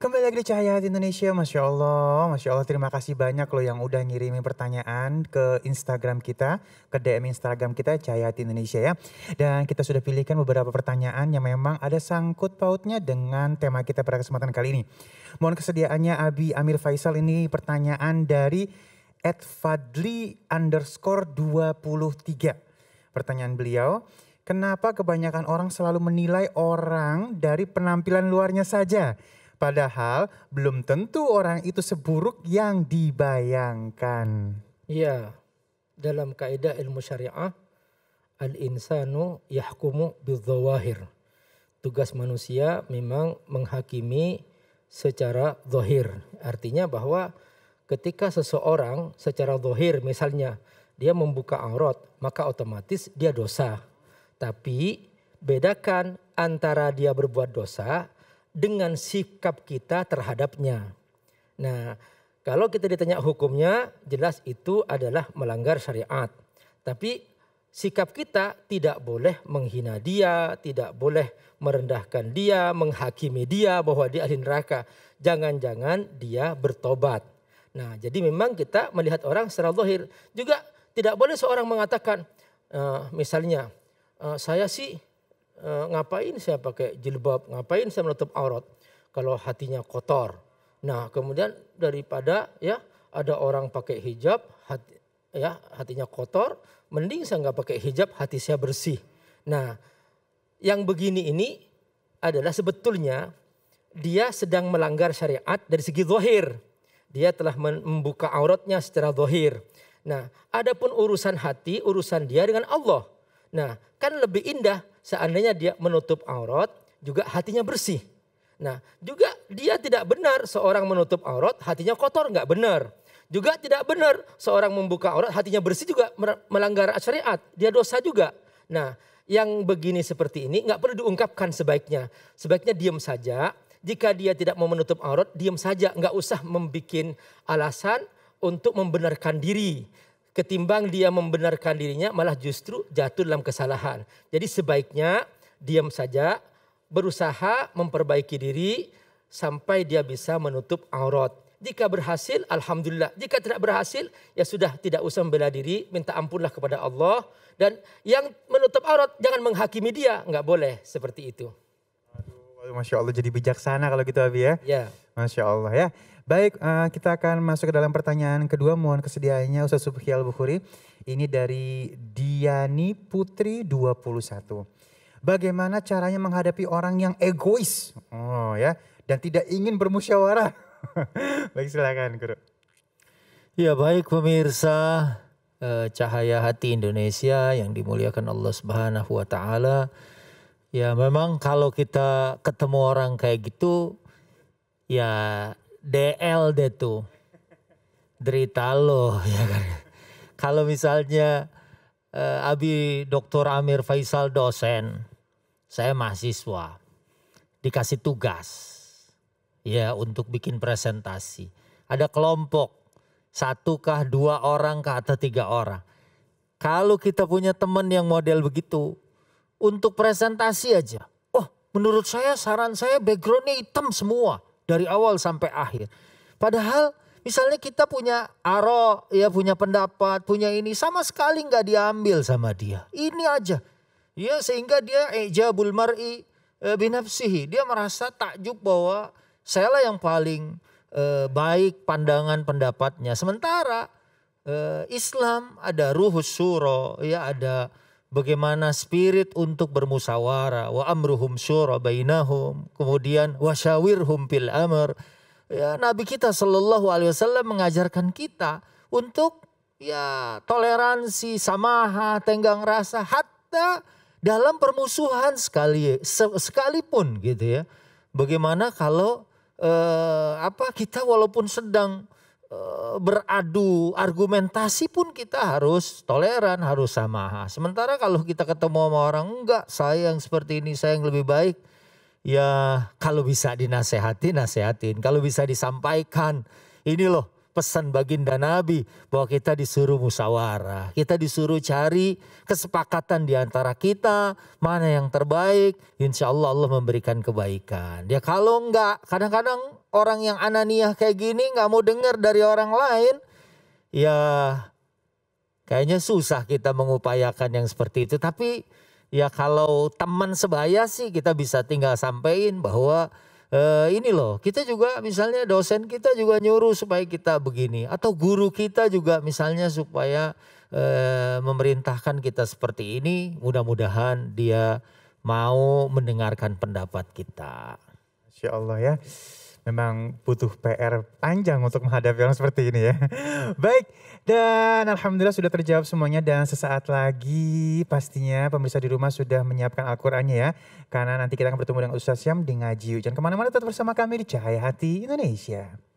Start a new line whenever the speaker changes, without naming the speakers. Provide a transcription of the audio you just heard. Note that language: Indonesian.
Kembali lagi di Cahaya Hati Indonesia, Masya Allah, Masya Allah terima kasih banyak loh yang udah ngirimi pertanyaan ke Instagram kita, ke DM Instagram kita Cahaya Hati Indonesia ya. Dan kita sudah pilihkan beberapa pertanyaan yang memang ada sangkut pautnya dengan tema kita pada kesempatan kali ini. Mohon kesediaannya Abi Amir Faisal ini pertanyaan dari Fadli underscore 23. Pertanyaan beliau, kenapa kebanyakan orang selalu menilai orang dari penampilan luarnya saja? Padahal belum tentu orang itu seburuk yang dibayangkan.
Iya. Dalam kaidah ilmu syariah, al-insanu yahkumu bidzawahir. Tugas manusia memang menghakimi secara zahir. Artinya bahwa ketika seseorang secara zahir misalnya dia membuka aurat, maka otomatis dia dosa. Tapi bedakan antara dia berbuat dosa dengan sikap kita terhadapnya. Nah, kalau kita ditanya hukumnya, jelas itu adalah melanggar syariat. Tapi sikap kita tidak boleh menghina dia, tidak boleh merendahkan dia, menghakimi dia bahwa dia ahli neraka. Jangan-jangan dia bertobat. Nah, jadi memang kita melihat orang secara zahir. Juga tidak boleh seorang mengatakan, uh, misalnya, uh, saya sih Eh, ngapain saya pakai jilbab, ngapain saya menutup aurat kalau hatinya kotor. Nah, kemudian daripada ya ada orang pakai hijab, hati, ya hatinya kotor, mending saya nggak pakai hijab, hati saya bersih. Nah, yang begini ini adalah sebetulnya dia sedang melanggar syariat dari segi zahir. Dia telah membuka auratnya secara zahir. Nah, adapun urusan hati, urusan dia dengan Allah. Nah, kan lebih indah seandainya dia menutup aurat juga hatinya bersih. Nah, juga dia tidak benar seorang menutup aurat hatinya kotor nggak benar. Juga tidak benar seorang membuka aurat hatinya bersih juga melanggar syariat. Dia dosa juga. Nah, yang begini seperti ini nggak perlu diungkapkan sebaiknya. Sebaiknya diam saja. Jika dia tidak mau menutup aurat, diam saja. Nggak usah membuat alasan untuk membenarkan diri. Ketimbang dia membenarkan dirinya malah justru jatuh dalam kesalahan. Jadi sebaiknya diam saja, berusaha memperbaiki diri sampai dia bisa menutup aurat. Jika berhasil, alhamdulillah. Jika tidak berhasil, ya sudah tidak usah membela diri, minta ampunlah kepada Allah. Dan yang menutup aurat jangan menghakimi dia, nggak boleh seperti itu.
Aduh, masya Allah jadi bijaksana kalau gitu Abi ya. Ya. Masya Allah ya. Baik, uh, kita akan masuk ke dalam pertanyaan kedua. Mohon kesediaannya Ustaz Subhi Al-Bukhari. Ini dari Diani Putri 21. Bagaimana caranya menghadapi orang yang egois? Oh ya, dan tidak ingin bermusyawarah. baik, silakan Guru. Ya baik pemirsa, uh, cahaya
hati Indonesia yang dimuliakan Allah Subhanahu wa taala. Ya memang kalau kita ketemu orang kayak gitu ya DL deh tuh derita lo ya kan kalau misalnya eh, Abi Dr. Amir Faisal dosen saya mahasiswa dikasih tugas ya untuk bikin presentasi ada kelompok satu kah dua orang kah atau tiga orang kalau kita punya teman yang model begitu untuk presentasi aja oh menurut saya saran saya backgroundnya hitam semua dari awal sampai akhir. Padahal misalnya kita punya aro, ya punya pendapat, punya ini sama sekali nggak diambil sama dia. Ini aja. Ya sehingga dia ejabul mar'i eh, binafsihi. Dia merasa takjub bahwa saya lah yang paling eh, baik pandangan pendapatnya. Sementara eh, Islam ada ruhus suro, ya ada bagaimana spirit untuk bermusyawarah wa amruhum syura bainahum kemudian wasyawirhum fil amr ya nabi kita sallallahu alaihi wasallam mengajarkan kita untuk ya toleransi samaha tenggang rasa hatta dalam permusuhan sekali sekalipun gitu ya bagaimana kalau eh, apa kita walaupun sedang Eh, beradu argumentasi pun kita harus toleran, harus sama. Sementara kalau kita ketemu sama orang, enggak, saya yang seperti ini, saya yang lebih baik. Ya kalau bisa dinasehati, nasehatin. Kalau bisa disampaikan, ini loh pesan baginda Nabi bahwa kita disuruh musyawarah, kita disuruh cari kesepakatan di antara kita, mana yang terbaik, insya Allah Allah memberikan kebaikan. Ya kalau enggak, kadang-kadang orang yang ananiah kayak gini nggak mau dengar dari orang lain, ya kayaknya susah kita mengupayakan yang seperti itu. Tapi ya kalau teman sebaya sih kita bisa tinggal sampaikan bahwa e, ini loh, kita juga misalnya dosen kita juga nyuruh supaya kita begini, atau guru kita juga misalnya supaya e, memerintahkan kita seperti ini. Mudah-mudahan dia mau mendengarkan
pendapat kita. Insya Allah ya memang butuh PR panjang untuk menghadapi orang seperti ini ya. Baik, dan Alhamdulillah sudah terjawab semuanya dan sesaat lagi pastinya pemirsa di rumah sudah menyiapkan al ya. Karena nanti kita akan bertemu dengan Ustaz Syam di ngaji. Jangan kemana-mana tetap bersama kami di Cahaya Hati Indonesia.